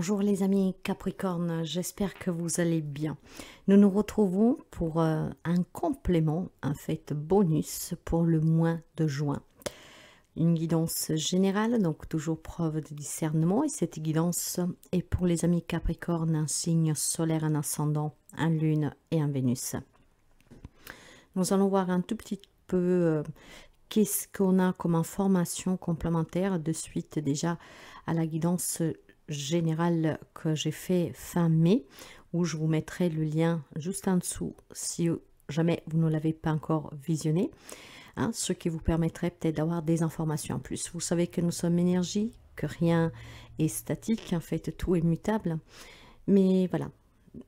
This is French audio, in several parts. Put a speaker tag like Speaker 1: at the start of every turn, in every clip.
Speaker 1: Bonjour les amis Capricorne, j'espère que vous allez bien. Nous nous retrouvons pour euh, un complément, un fait bonus pour le mois de juin. Une guidance générale, donc toujours preuve de discernement et cette guidance est pour les amis Capricorne un signe solaire, un ascendant, un lune et un Vénus. Nous allons voir un tout petit peu euh, qu'est-ce qu'on a comme information complémentaire de suite déjà à la guidance général que j'ai fait fin mai, où je vous mettrai le lien juste en dessous si jamais vous ne l'avez pas encore visionné, hein, ce qui vous permettrait peut-être d'avoir des informations en plus. Vous savez que nous sommes énergie, que rien est statique, en fait tout est mutable. Mais voilà,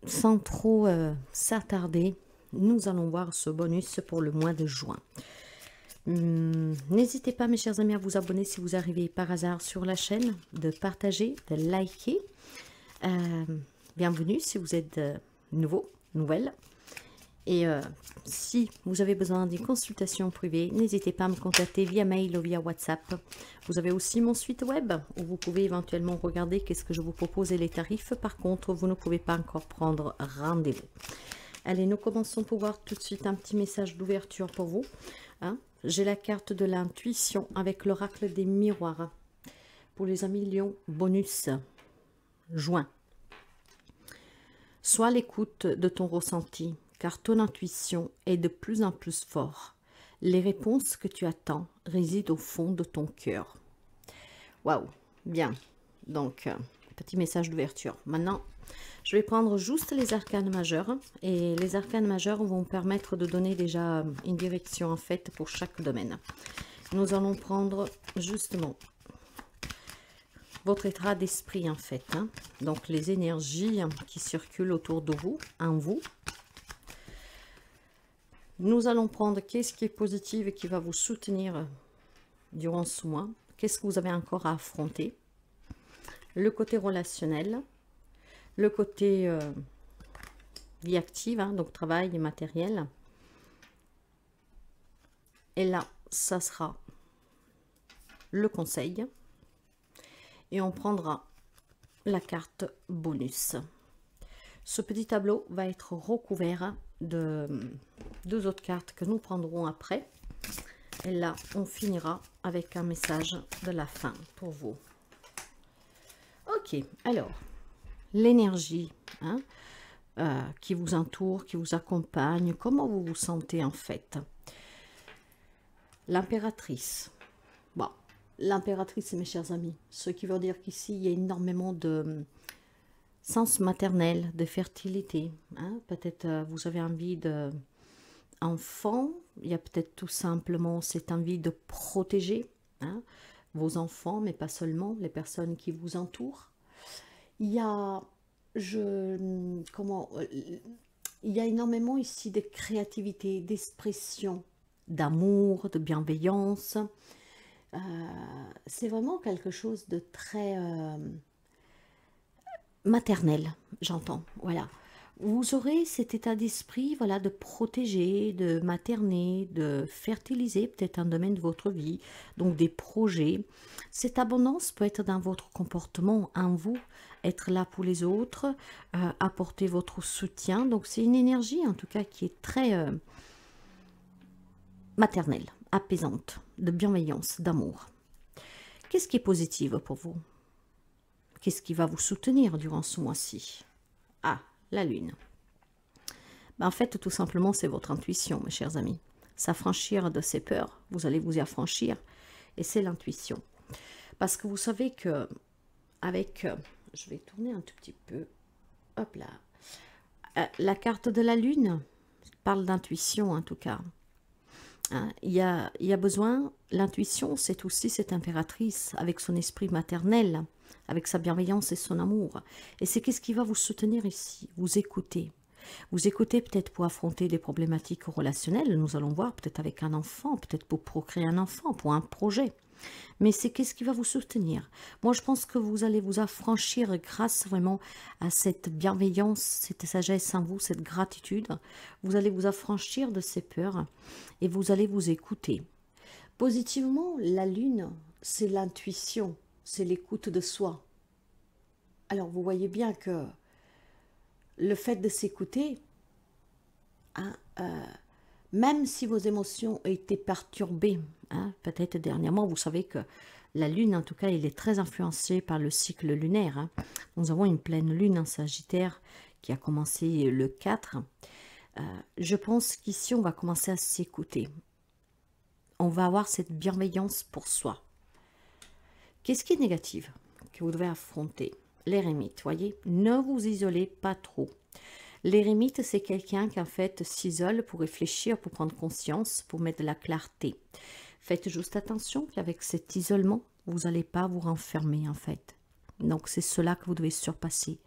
Speaker 1: sans trop euh, s'attarder, nous allons voir ce bonus pour le mois de juin. Hum, n'hésitez pas mes chers amis à vous abonner si vous arrivez par hasard sur la chaîne, de partager, de liker. Euh, bienvenue si vous êtes euh, nouveau, nouvelle. Et euh, si vous avez besoin d'une consultation privée, n'hésitez pas à me contacter via mail ou via WhatsApp. Vous avez aussi mon site web où vous pouvez éventuellement regarder qu'est-ce que je vous propose et les tarifs. Par contre, vous ne pouvez pas encore prendre rendez-vous. Allez, nous commençons pour voir tout de suite un petit message d'ouverture pour vous. Hein j'ai la carte de l'intuition avec l'oracle des miroirs pour les amis million bonus juin. Sois l'écoute de ton ressenti, car ton intuition est de plus en plus forte. Les réponses que tu attends résident au fond de ton cœur. Waouh, bien. Donc, euh, petit message d'ouverture. Maintenant, je vais prendre juste les arcanes majeurs et les arcanes majeurs vont permettre de donner déjà euh, une direction en fait pour chaque domaine. Nous allons prendre justement votre état d'esprit en fait, hein. donc les énergies hein, qui circulent autour de vous, en vous. Nous allons prendre qu'est-ce qui est positif et qui va vous soutenir euh, durant ce mois, qu'est-ce que vous avez encore à affronter, le côté relationnel, le côté euh, vie active, hein, donc travail et matériel. Et là, ça sera le conseil. Et on prendra la carte bonus. Ce petit tableau va être recouvert de deux autres cartes que nous prendrons après. Et là, on finira avec un message de la fin pour vous. Ok, alors, l'énergie hein, euh, qui vous entoure, qui vous accompagne, comment vous vous sentez en fait. L'impératrice. Bon, l'impératrice, mes chers amis, ce qui veut dire qu'ici, il y a énormément de hum, sens maternel, de fertilité. Hein. Peut-être euh, vous avez envie de il y a peut-être tout simplement cette envie de protéger hein, vos enfants, mais pas seulement, les personnes qui vous entourent. Il y a, je, comment, euh, il énormément ici de créativité, d'expression, d'amour, de bienveillance. Euh, c'est vraiment quelque chose de très euh, maternel, j'entends. Voilà vous aurez cet état d'esprit voilà, de protéger, de materner, de fertiliser peut-être un domaine de votre vie, donc des projets. Cette abondance peut être dans votre comportement, en vous, être là pour les autres, euh, apporter votre soutien. Donc c'est une énergie en tout cas qui est très euh, maternelle, apaisante, de bienveillance, d'amour. Qu'est-ce qui est positif pour vous Qu'est-ce qui va vous soutenir durant ce mois-ci Ah, la lune ben, En fait, tout simplement, c'est votre intuition, mes chers amis. S'affranchir de ses peurs, vous allez vous y affranchir, et c'est l'intuition. Parce que vous savez que, avec, euh, je vais tourner un tout petit peu, hop là, euh, la carte de la lune parle d'intuition en tout cas. Hein. il, il y a besoin, l'intuition c'est aussi cette impératrice avec son esprit maternel, avec sa bienveillance et son amour. Et c'est qu'est-ce qui va vous soutenir ici, vous écouter. Vous écoutez peut-être pour affronter des problématiques relationnelles, nous allons voir, peut-être avec un enfant, peut-être pour procréer un enfant, pour un projet. Mais c'est qu'est-ce qui va vous soutenir Moi, je pense que vous allez vous affranchir grâce vraiment à cette bienveillance, cette sagesse en vous, cette gratitude. Vous allez vous affranchir de ces peurs et vous allez vous écouter. Positivement, la lune, c'est l'intuition, c'est l'écoute de soi. Alors vous voyez bien que le fait de s'écouter, hein, euh, même si vos émotions ont été perturbées, hein, peut-être dernièrement, vous savez que la Lune, en tout cas, elle est très influencée par le cycle lunaire. Hein. Nous avons une pleine Lune en Sagittaire qui a commencé le 4. Euh, je pense qu'ici, on va commencer à s'écouter. On va avoir cette bienveillance pour soi. Qu'est-ce qui est négatif que vous devez affronter L'érémite, voyez Ne vous isolez pas trop. L'érémite, c'est quelqu'un qui en fait s'isole pour réfléchir, pour prendre conscience, pour mettre de la clarté. Faites juste attention qu'avec cet isolement, vous n'allez pas vous renfermer en fait. Donc c'est cela que vous devez surpasser.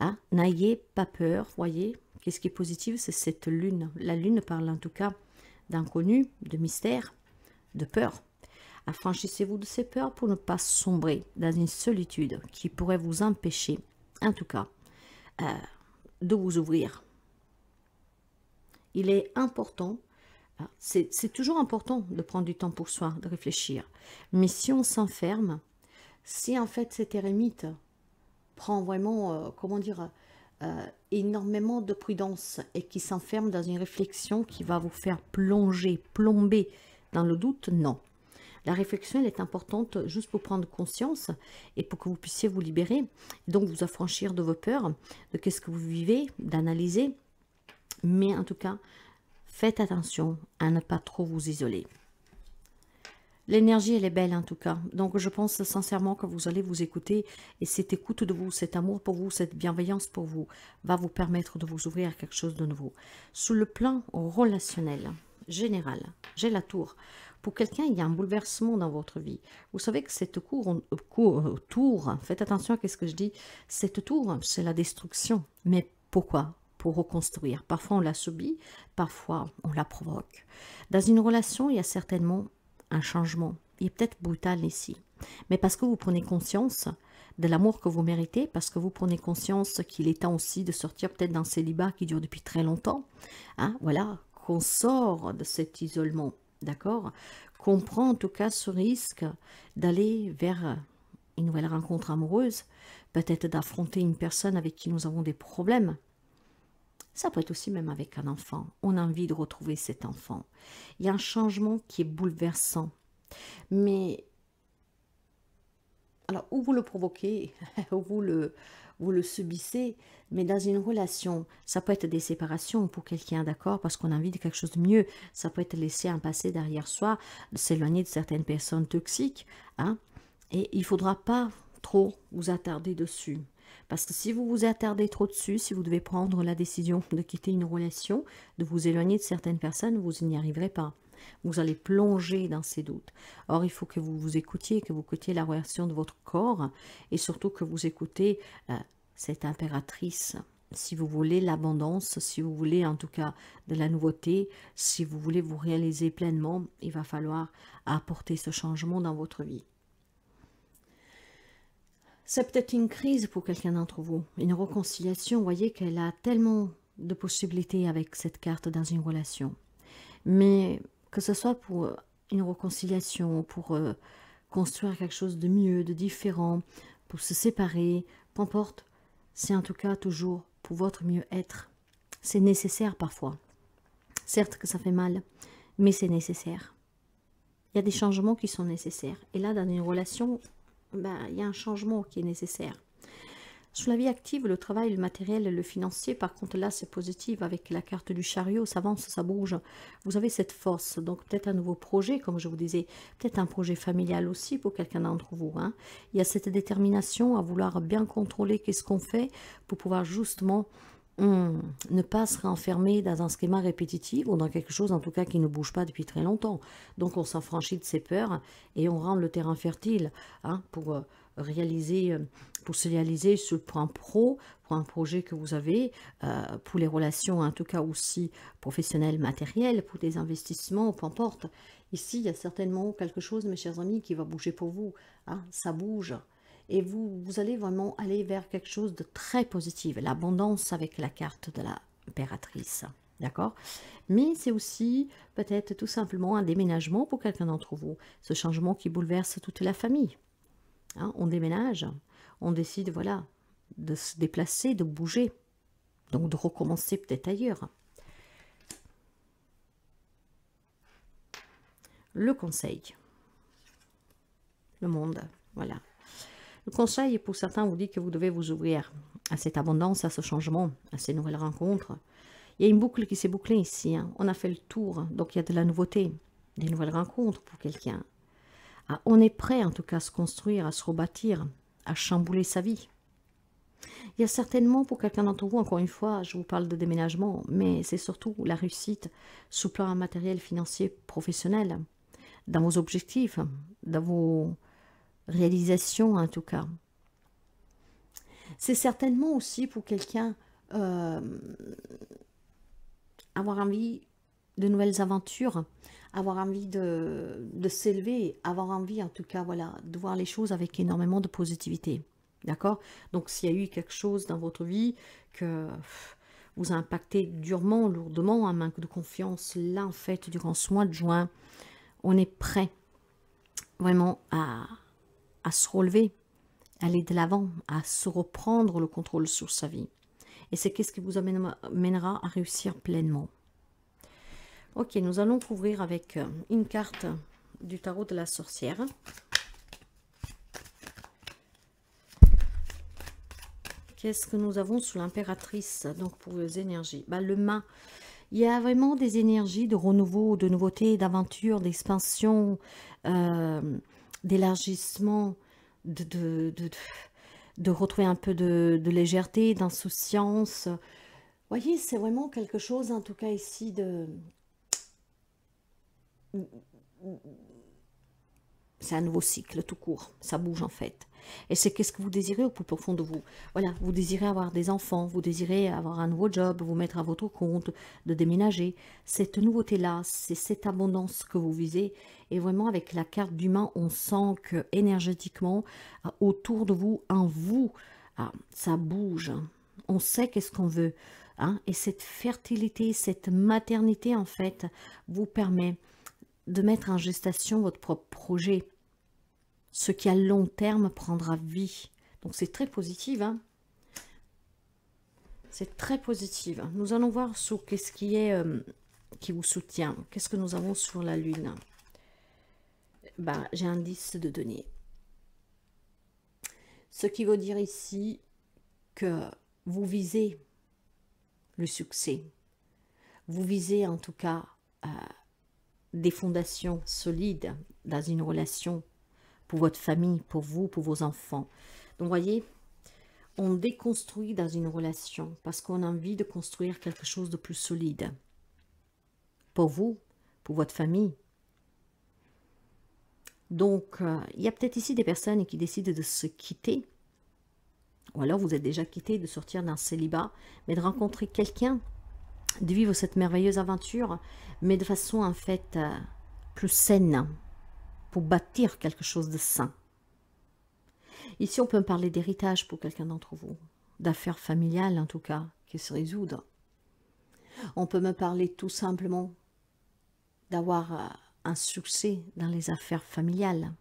Speaker 1: Hein? N'ayez pas peur, voyez. Qu'est-ce qui est positif C'est cette lune. La lune parle en tout cas d'inconnu, de mystère, de peur. Affranchissez-vous de ces peurs pour ne pas sombrer dans une solitude qui pourrait vous empêcher, en tout cas, euh, de vous ouvrir. Il est important, hein, c'est toujours important de prendre du temps pour soi, de réfléchir. Mais si on s'enferme, si en fait cet érémite prend vraiment, euh, comment dire, euh, énormément de prudence et qui s'enferme dans une réflexion qui va vous faire plonger, plomber dans le doute, non. La réflexion, elle est importante juste pour prendre conscience et pour que vous puissiez vous libérer, donc vous affranchir de vos peurs, de ce que vous vivez, d'analyser. Mais en tout cas, faites attention à ne pas trop vous isoler. L'énergie, elle est belle en tout cas. Donc je pense sincèrement que vous allez vous écouter et cette écoute de vous, cet amour pour vous, cette bienveillance pour vous va vous permettre de vous ouvrir à quelque chose de nouveau. Sous le plan relationnel, Général, J'ai la tour. Pour quelqu'un, il y a un bouleversement dans votre vie. Vous savez que cette cour, euh, euh, tour, faites attention à ce que je dis, cette tour, c'est la destruction. Mais pourquoi pour reconstruire. Parfois on la subit, parfois on la provoque. Dans une relation, il y a certainement un changement. Il est peut-être brutal ici, mais parce que vous prenez conscience de l'amour que vous méritez, parce que vous prenez conscience qu'il est temps aussi de sortir peut-être d'un célibat qui dure depuis très longtemps. Hein, voilà, qu'on sort de cet isolement, d'accord Qu'on prend en tout cas ce risque d'aller vers une nouvelle rencontre amoureuse, peut-être d'affronter une personne avec qui nous avons des problèmes. Ça peut être aussi même avec un enfant. On a envie de retrouver cet enfant. Il y a un changement qui est bouleversant. Mais alors, où vous le provoquez, vous le, vous le subissez, mais dans une relation, ça peut être des séparations pour quelqu'un, d'accord, parce qu'on a envie de quelque chose de mieux, ça peut être laisser un passé derrière soi, s'éloigner de certaines personnes toxiques, hein, et il ne faudra pas trop vous attarder dessus. Parce que si vous vous attardez trop dessus, si vous devez prendre la décision de quitter une relation, de vous éloigner de certaines personnes, vous n'y arriverez pas vous allez plonger dans ces doutes. Or, il faut que vous vous écoutiez, que vous écoutiez la réaction de votre corps et surtout que vous écoutez euh, cette impératrice. Si vous voulez l'abondance, si vous voulez en tout cas de la nouveauté, si vous voulez vous réaliser pleinement, il va falloir apporter ce changement dans votre vie. C'est peut-être une crise pour quelqu'un d'entre vous, une réconciliation. Vous voyez qu'elle a tellement de possibilités avec cette carte dans une relation. Mais que ce soit pour euh, une réconciliation, pour euh, construire quelque chose de mieux, de différent, pour se séparer, Peu importe, c'est en tout cas toujours pour votre mieux-être. C'est nécessaire parfois. Certes que ça fait mal, mais c'est nécessaire. Il y a des changements qui sont nécessaires. Et là, dans une relation, ben, il y a un changement qui est nécessaire. Sur la vie active, le travail, le matériel le financier, par contre là c'est positif avec la carte du chariot, ça avance, ça bouge. Vous avez cette force, donc peut-être un nouveau projet, comme je vous disais, peut-être un projet familial aussi pour quelqu'un d'entre vous. Hein. Il y a cette détermination à vouloir bien contrôler qu'est-ce qu'on fait pour pouvoir justement hmm, ne pas se renfermer dans un schéma répétitif ou dans quelque chose en tout cas qui ne bouge pas depuis très longtemps. Donc on s'enfranchit de ses peurs et on rend le terrain fertile hein, pour euh, réaliser, euh, pour se réaliser sur le point pro, pour un projet que vous avez, euh, pour les relations, en tout cas aussi professionnelles, matérielles, pour des investissements, peu importe. Ici, il y a certainement quelque chose, mes chers amis, qui va bouger pour vous. Hein. ça bouge. Et vous, vous allez vraiment aller vers quelque chose de très positif. L'abondance avec la carte de l'impératrice. D'accord Mais c'est aussi peut-être tout simplement un déménagement pour quelqu'un d'entre vous. Ce changement qui bouleverse toute la famille. Hein, on déménage, on décide voilà de se déplacer, de bouger, donc de recommencer peut-être ailleurs. Le conseil, le monde, voilà. Le conseil, pour certains, vous dit que vous devez vous ouvrir à cette abondance, à ce changement, à ces nouvelles rencontres. Il y a une boucle qui s'est bouclée ici. Hein. On a fait le tour, donc il y a de la nouveauté, des nouvelles rencontres pour quelqu'un. Ah, on est prêt en tout cas à se construire, à se rebâtir, à chambouler sa vie. Il y a certainement pour quelqu'un d'entre vous, encore une fois, je vous parle de déménagement, mais c'est surtout la réussite sous plan matériel, financier, professionnel, dans vos objectifs, dans vos réalisations en tout cas. C'est certainement aussi pour quelqu'un euh, avoir envie de nouvelles aventures, avoir envie de, s'élever, avoir envie en tout cas voilà, de voir les choses avec énormément de positivité. D'accord Donc s'il y a eu quelque chose dans votre vie que vous a impacté durement, lourdement, un manque de confiance, là en fait, durant ce mois de juin, on est prêt vraiment à, se relever, aller de l'avant, à se reprendre le contrôle sur sa vie. Et c'est qu'est-ce qui vous amènera à réussir pleinement. Ok, nous allons couvrir avec euh, une carte du tarot de la sorcière. Qu'est-ce que nous avons sous l'impératrice donc pour les énergies bah, Le mât. Il y a vraiment des énergies de renouveau, de nouveauté, d'aventure, d'expansion, euh, d'élargissement, de de, retrouver un peu de, de légèreté, d'insouciance. Vous voyez, c'est vraiment quelque chose, en tout cas ici, de, c'est un nouveau cycle tout court, ça bouge en fait. Et c'est qu'est-ce que vous désirez au plus profond de vous Voilà, vous désirez avoir des enfants, vous désirez avoir un nouveau job, vous mettre à votre compte, de déménager. Cette nouveauté-là, c'est cette abondance que vous visez. Et vraiment, avec la carte d'humain, on sent que énergétiquement, euh, autour de vous, en vous, ah, ça bouge. On sait qu'est-ce qu'on veut. Hein. et cette fertilité, cette maternité, en fait, vous permet de mettre en gestation votre propre projet. Ce qui à long terme prendra vie. Donc c'est très positif. Hein. c'est très positif. Nous allons voir sur qu'est-ce qui est euh, qui vous soutient. Qu'est-ce que nous avons sur la lune ben, J'ai un 10 de denier Ce qui veut dire ici que vous visez le succès. Vous visez en tout cas euh, des fondations solides dans une relation pour votre famille, pour vous, pour vos enfants. Donc, voyez, on déconstruit dans une relation parce qu'on a envie de construire quelque chose de plus solide. Pour vous, pour votre famille. Donc, euh, il y a peut-être ici des personnes qui décident de se quitter. Ou alors vous êtes déjà quitté de sortir d'un célibat, mais de rencontrer quelqu'un de vivre cette merveilleuse aventure, mais de façon en fait euh, plus saine, pour bâtir quelque chose de sain. Ici, on peut me parler d'héritage pour quelqu'un d'entre vous, d'affaires familiales en tout cas, qui se résoudent. On peut me parler tout simplement d'avoir euh, un succès dans les affaires familiales.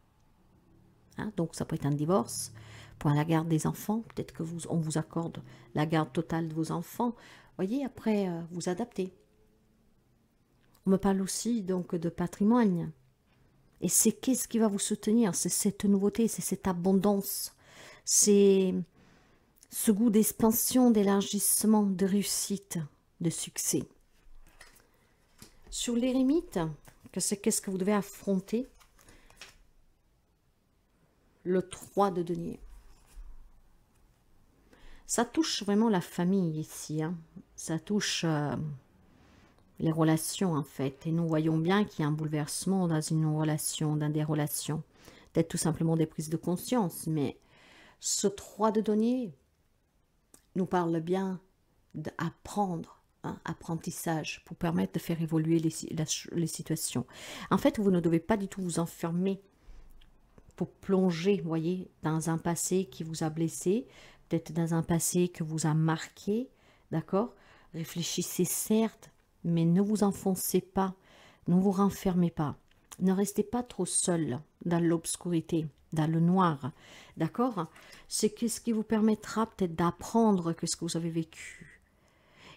Speaker 1: Hein, donc ça peut être un divorce, pour la garde des enfants, peut-être que vous, on vous accorde la garde totale de vos enfants, voyez, après, euh, vous adapter On me parle aussi donc de patrimoine. Et c'est qu'est-ce qui va vous soutenir C'est cette nouveauté, c'est cette abondance, c'est ce goût d'expansion, d'élargissement, de réussite, de succès. Sur que c'est qu'est-ce que vous devez affronter Le 3 de denier. Ça touche vraiment la famille ici. Hein. Ça touche euh, les relations en fait. Et nous voyons bien qu'il y a un bouleversement dans une relation, dans des relations. Peut-être tout simplement des prises de conscience. Mais ce 3 de données nous parle bien d'apprendre Hein, apprentissage pour permettre de faire évoluer les, les, situations. En fait, vous ne devez pas du tout vous enfermer pour plonger, voyez, dans un passé qui vous a blessé, peut dans un passé que vous a marqué, d'accord Réfléchissez certes, mais ne vous enfoncez pas, ne vous renfermez pas, ne restez pas trop seul dans l'obscurité, dans le noir, d'accord C'est ce qui vous permettra peut-être d'apprendre que ce que vous avez vécu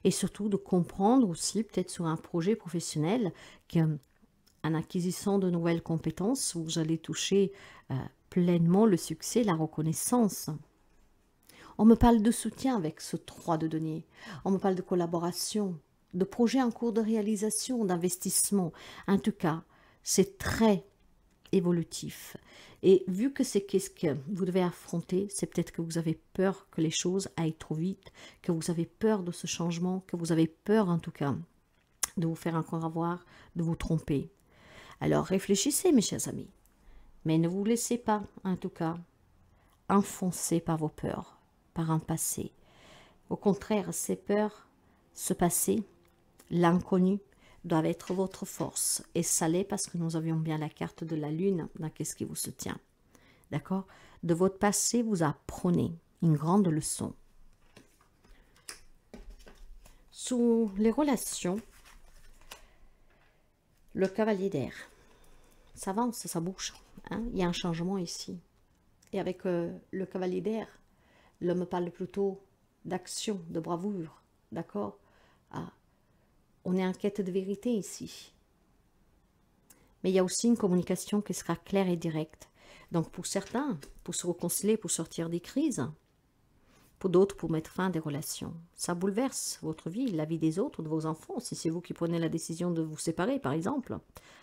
Speaker 1: et surtout de comprendre aussi peut-être sur un projet professionnel qu'en acquisissant de nouvelles compétences, vous allez toucher euh, pleinement le succès, la reconnaissance. On me parle de soutien avec ce 3 de denier. On me parle de collaboration, de projets en cours de réalisation, d'investissement. En tout cas, c'est très évolutif. Et vu que c'est qu'est-ce que vous devez affronter, c'est peut-être que vous avez peur que les choses aillent trop vite, que vous avez peur de ce changement, que vous avez peur en tout cas de vous faire encore avoir, de vous tromper. Alors réfléchissez mes chers amis, mais ne vous laissez pas en tout cas enfoncer par vos peurs par un passé. Au contraire, ces peurs, ce passé, l'inconnu, doivent être votre force. Et ça l'est parce que nous avions bien la carte de la lune dans Qu'est-ce qui vous soutient. D'accord De votre passé, vous apprenez une grande leçon. Sous les relations, le cavalier d'air. Ça avance, ça bouge. Hein Il y a un changement ici. Et avec euh, le cavalier d'air, L'homme parle plutôt d'action, de bravoure, d'accord ah, On est en quête de vérité ici. Mais il y a aussi une communication qui sera claire et directe. Donc pour certains, pour se reconcilier, pour sortir des crises, pour d'autres, pour mettre fin à des relations. Ça bouleverse votre vie, la vie des autres, de vos enfants, si c'est vous qui prenez la décision de vous séparer, par exemple.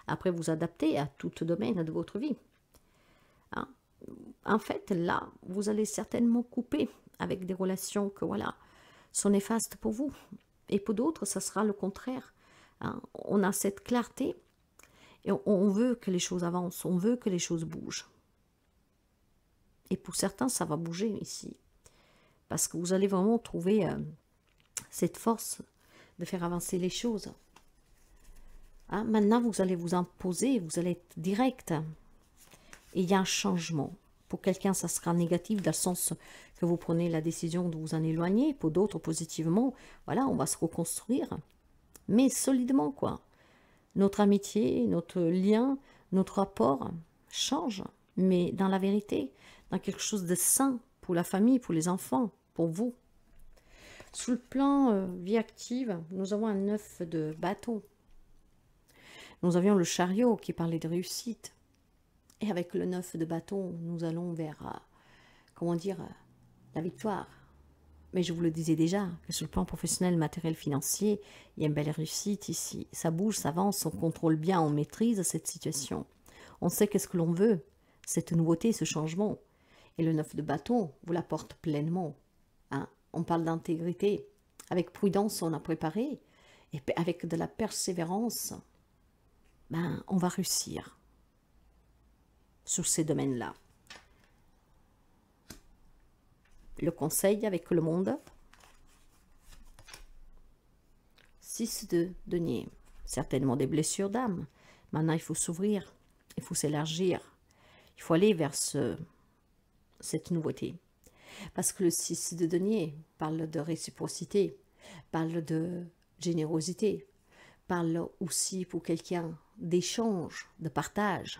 Speaker 1: Après, vous adapter à tout domaine de votre vie. Hein en fait, là, vous allez certainement couper avec des relations que, voilà, sont néfastes pour vous. Et pour d'autres, ça sera le contraire. Hein. On a cette clarté et on, veut que les choses avancent, on veut que les choses bougent. Et pour certains, ça va bouger ici. Parce que vous allez vraiment trouver euh, cette force de faire avancer les choses. Hein. maintenant, vous allez vous imposer, vous allez être direct. Hein. Et il y a un changement. Pour quelqu'un, ça sera négatif dans le sens que vous prenez la décision de vous en éloigner. Pour d'autres, positivement, voilà, on va se reconstruire. Mais solidement, quoi. Notre amitié, notre lien, notre rapport change, mais dans la vérité, dans quelque chose de sain pour la famille, pour les enfants, pour vous. Sous le plan euh, vie active, nous avons un œuf de bateau, Nous avions le chariot qui parlait de réussite. Et avec le 9 de bâton, nous allons vers, euh, comment dire, euh, la victoire. Mais je vous le disais déjà, que sur le plan professionnel, matériel, financier, il y a une belle réussite ici. Ça bouge, ça avance, on contrôle bien, on maîtrise cette situation. On sait qu'est-ce que l'on veut, cette nouveauté, ce changement. Et le 9 de bâton vous l'apporte pleinement. Hein. On parle d'intégrité. Avec prudence, on a préparé. Et avec de la persévérance, ben, on va réussir sur ces domaines-là. Le conseil avec le monde. 6 de denier. Certainement des blessures d'âme. Maintenant, il faut s'ouvrir. Il faut s'élargir. Il faut aller vers cette nouveauté. Parce que le 6 de denier parle de réciprocité, parle de générosité, parle aussi pour quelqu'un d'échange, de partage,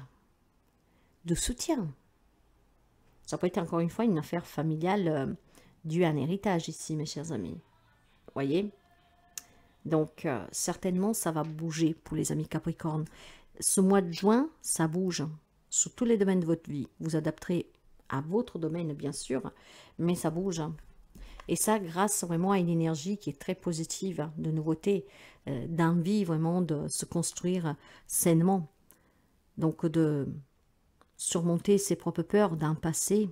Speaker 1: de soutien. Ça peut être encore une fois une affaire familiale euh, due à un héritage ici, mes chers amis. Voyez Donc, euh, certainement, ça va bouger pour les amis Capricorne. Ce mois de juin, ça bouge sur tous les domaines de votre vie. Vous adapterez à votre domaine, bien sûr, mais ça bouge. Et ça, grâce vraiment à une énergie qui est très positive, de nouveauté, euh, d'envie vraiment de se construire sainement. Donc, de surmonter ses propres peurs d'un passé.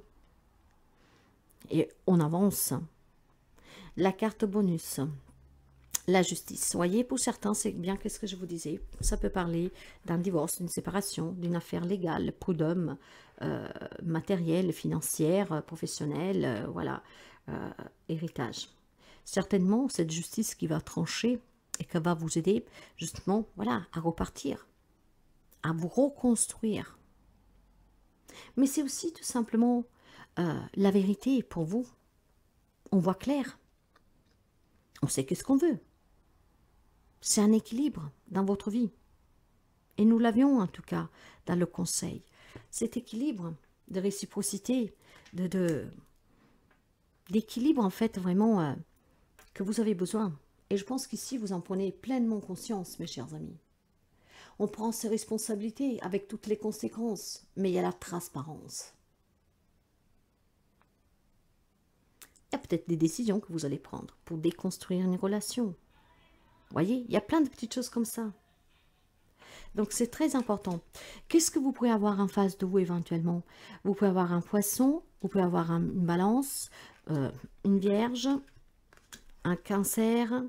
Speaker 1: Et on avance. La carte bonus. La justice. Voyez, pour certains, c'est bien qu'est-ce que je vous disais. Ça peut parler d'un divorce, d'une séparation, d'une affaire légale, prud'homme, euh, matérielle, financière, professionnelle, euh, voilà, euh, héritage. Certainement, cette justice qui va trancher et qui va vous aider justement, voilà, à repartir, à vous reconstruire mais c'est aussi tout simplement euh, la vérité pour vous. On voit clair. On sait qu'est-ce qu'on veut. C'est un équilibre dans votre vie. Et nous l'avions en tout cas dans le conseil. Cet équilibre de réciprocité, de d'équilibre en fait vraiment euh, que vous avez besoin. Et je pense qu'ici vous en prenez pleinement conscience, mes chers amis on prend ses responsabilités avec toutes les conséquences, mais il y a la transparence. Il y a peut-être des décisions que vous allez prendre pour déconstruire une relation. Voyez, il y a plein de petites choses comme ça. Donc c'est très important. Qu'est-ce que vous pouvez avoir en face de vous éventuellement Vous pouvez avoir un poisson, vous pouvez avoir une balance, euh, une vierge, un cancer,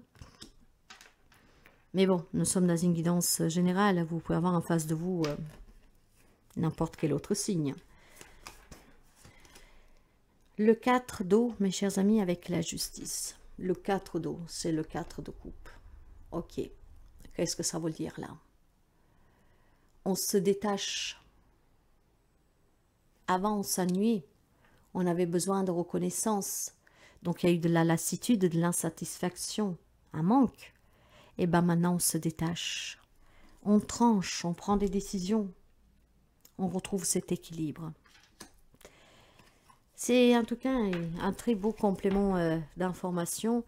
Speaker 1: mais bon, nous sommes dans une guidance euh, générale. Vous pouvez avoir en face de vous euh, n'importe quel autre signe. Le 4 d'eau, mes chers amis, avec la justice. Le 4 d'eau, c'est le 4 de coupe. Ok, qu'est-ce que ça veut dire là On se détache. Avant, on s'ennuyait. On avait besoin de reconnaissance. Donc, il y a eu de la lassitude, de l'insatisfaction, un manque et ben maintenant on se détache. On tranche, on prend des décisions. On retrouve cet équilibre. C'est en tout cas un très beau complément euh, d'information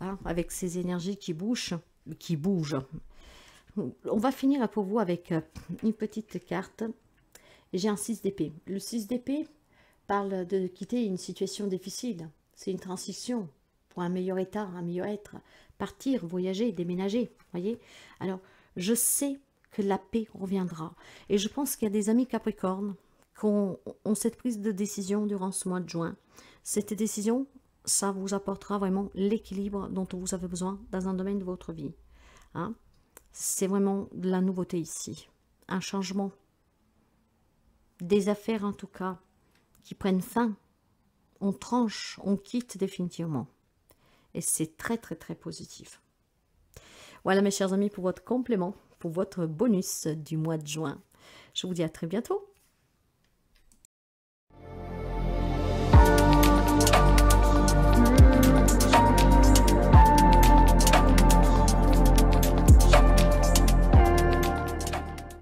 Speaker 1: hein, avec ces énergies qui bougent, qui bougent. On va finir pour vous avec euh, une petite carte. J'ai un 6 d'épée. Le 6 d'épée parle de quitter une situation difficile. C'est une transition pour un meilleur état, un meilleur être partir, voyager, déménager, voyez Alors, je sais que la paix reviendra. Et je pense qu'il y a des amis Capricorne qui ont, cette prise de décision durant ce mois de juin. Cette décision, ça vous apportera vraiment l'équilibre dont vous avez besoin dans un domaine de votre vie. Hein. C'est vraiment de la nouveauté ici. Un changement. Des affaires en tout cas qui prennent fin. On tranche, on quitte définitivement. Et c'est très très très positif. Voilà mes chers amis pour votre complément, pour votre bonus du mois de juin. Je vous dis à très bientôt.